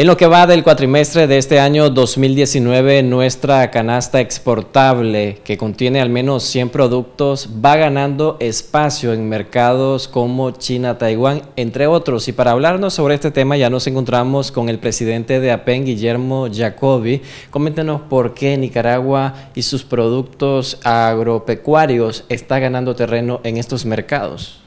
En lo que va del cuatrimestre de este año 2019, nuestra canasta exportable, que contiene al menos 100 productos, va ganando espacio en mercados como China, Taiwán, entre otros. Y para hablarnos sobre este tema ya nos encontramos con el presidente de APEN, Guillermo Jacobi. Coméntenos por qué Nicaragua y sus productos agropecuarios está ganando terreno en estos mercados.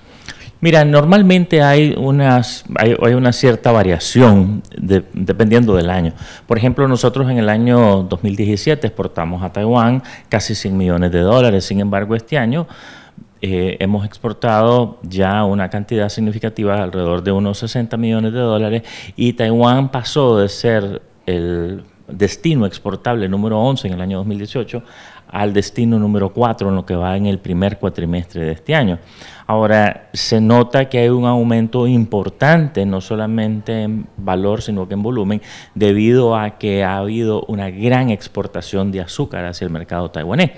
Mira, normalmente hay, unas, hay, una cierta variación dependiendo del año. Por ejemplo, nosotros en el año 2017 exportamos a Taiwán casi 100 millones de dólares. Sin embargo, este año eh, hemos exportado ya una cantidad significativa, alrededor de unos 60 millones de dólares, y Taiwán pasó de ser el destino exportable número 11 en el año 2018 al destino número 4 en lo que va en el primer cuatrimestre de este año. Ahora, se nota que hay un aumento importante, no solamente en valor, sino que en volumen, debido a que ha habido una gran exportación de azúcar hacia el mercado taiwanés.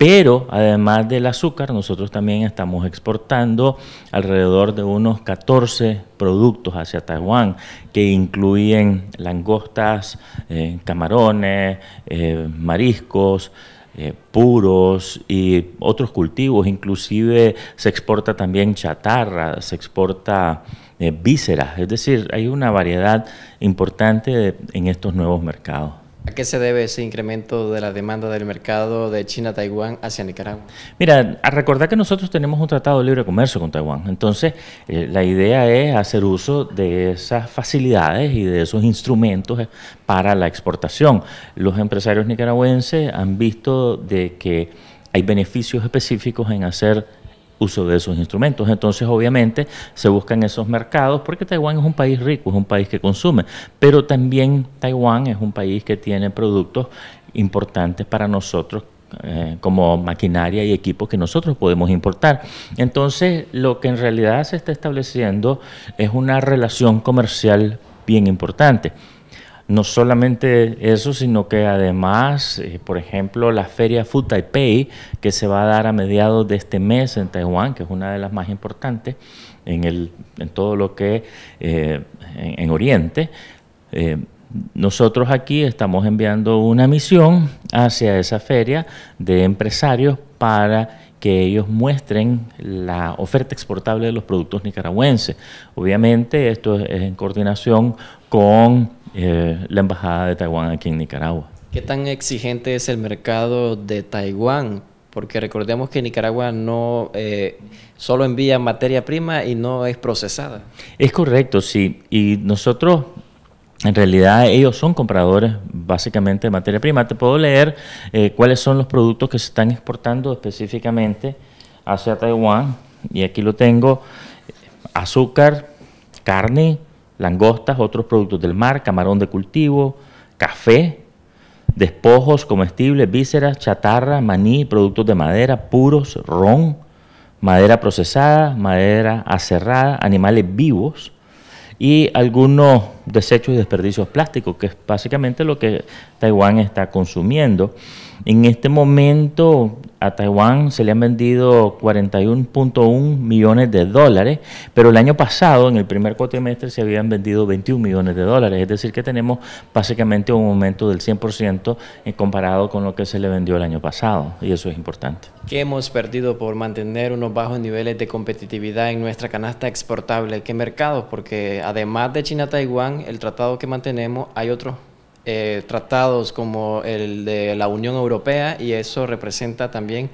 Pero además del azúcar, nosotros también estamos exportando alrededor de unos 14 productos hacia Taiwán, que incluyen langostas, eh, camarones, eh, mariscos. Eh, puros y otros cultivos, inclusive se exporta también chatarra, se exporta vísceras, es decir, hay una variedad importante en estos nuevos mercados. ¿A qué se debe ese incremento de la demanda del mercado de China-Taiwán hacia Nicaragua? Mira, a recordar que nosotros tenemos un tratado de libre comercio con Taiwán, entonces eh, la idea es hacer uso de esas facilidades y de esos instrumentos eh, para la exportación. Los empresarios nicaragüenses han visto de que hay beneficios específicos en hacer uso de esos instrumentos. Entonces, obviamente, se buscan esos mercados porque Taiwán es un país rico, es un país que consume, pero también Taiwán es un país que tiene productos importantes para nosotros eh, como maquinaria y equipos que nosotros podemos importar. Entonces, lo que en realidad se está estableciendo es una relación comercial bien importante. No solamente eso, sino que además, eh, por ejemplo, la feria Food Taipei, que se va a dar a mediados de este mes en Taiwán, que es una de las más importantes en, el, en todo lo que eh, en, Oriente, eh, nosotros aquí estamos enviando una misión hacia esa feria de empresarios para que ellos muestren la oferta exportable de los productos nicaragüenses. Obviamente esto es en coordinación con eh, la Embajada de Taiwán aquí en Nicaragua. ¿Qué tan exigente es el mercado de Taiwán? Porque recordemos que Nicaragua no eh, solo envía materia prima y no es procesada. Es correcto, sí. Y nosotros en realidad ellos son compradores básicamente de materia prima. Te puedo leer eh, cuáles son los productos que se están exportando específicamente hacia Taiwán. Y aquí lo tengo, azúcar, carne, langostas, otros productos del mar, camarón de cultivo, café, despojos, comestibles, vísceras, chatarra, maní, productos de madera, puros, ron, madera procesada, madera aserrada, animales vivos y algunos desechos y desperdicios plásticos, que es básicamente lo que Taiwán está consumiendo. En este momento a Taiwán se le han vendido 41.1 millones de dólares, pero el año pasado, en el primer cuatrimestre, se habían vendido 21 millones de dólares. Es decir, que tenemos básicamente un aumento del 100% en comparado con lo que se le vendió el año pasado, y eso es importante. ¿Qué hemos perdido por mantener unos bajos niveles de competitividad en nuestra canasta exportable? ¿Qué mercados? Porque además de China-Taiwán, el tratado que mantenemos, hay otros eh, tratados como el de la Unión Europea y eso representa también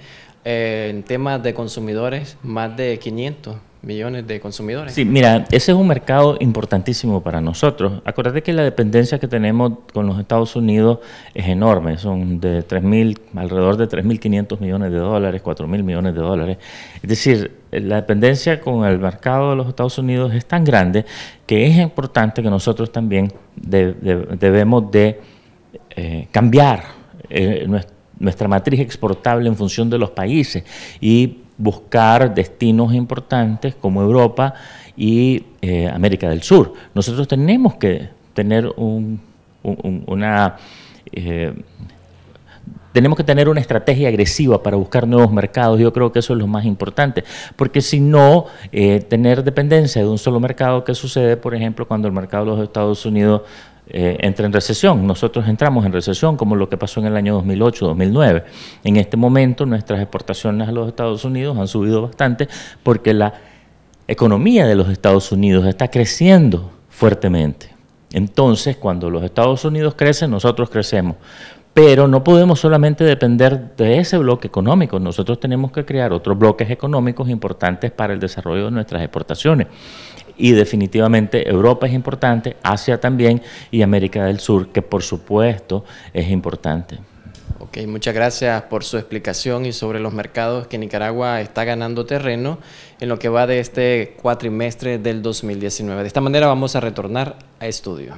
eh, en temas de consumidores más de 500 millones de consumidores. Sí, mira, ese es un mercado importantísimo para nosotros. Acuérdate que la dependencia que tenemos con los Estados Unidos es enorme, son de 3.000, alrededor de 3.500 millones de dólares, 4.000 millones de dólares. Es decir, la dependencia con el mercado de los Estados Unidos es tan grande que es importante que nosotros también debemos de eh, cambiar eh, nuestra, nuestra matriz exportable en función de los países y buscar destinos importantes como Europa y eh, América del Sur. Nosotros tenemos que tener una... Eh, tenemos que tener una estrategia agresiva para buscar nuevos mercados. Yo creo que eso es lo más importante, porque si no, eh, tener dependencia de un solo mercado, ¿qué sucede, por ejemplo, cuando el mercado de los Estados Unidos eh, entra en recesión. Nosotros entramos en recesión como lo que pasó en el año 2008-2009. En este momento nuestras exportaciones a los Estados Unidos han subido bastante porque la economía de los Estados Unidos está creciendo fuertemente. Entonces, cuando los Estados Unidos crecen, nosotros crecemos. Pero no podemos solamente depender de ese bloque económico, nosotros tenemos que crear otros bloques económicos importantes para el desarrollo de nuestras exportaciones. Y definitivamente Europa es importante, Asia también y América del Sur, que por supuesto es importante. Ok, muchas gracias por su explicación y sobre los mercados que Nicaragua está ganando terreno en lo que va de este cuatrimestre del 2019. De esta manera vamos a retornar a estudio.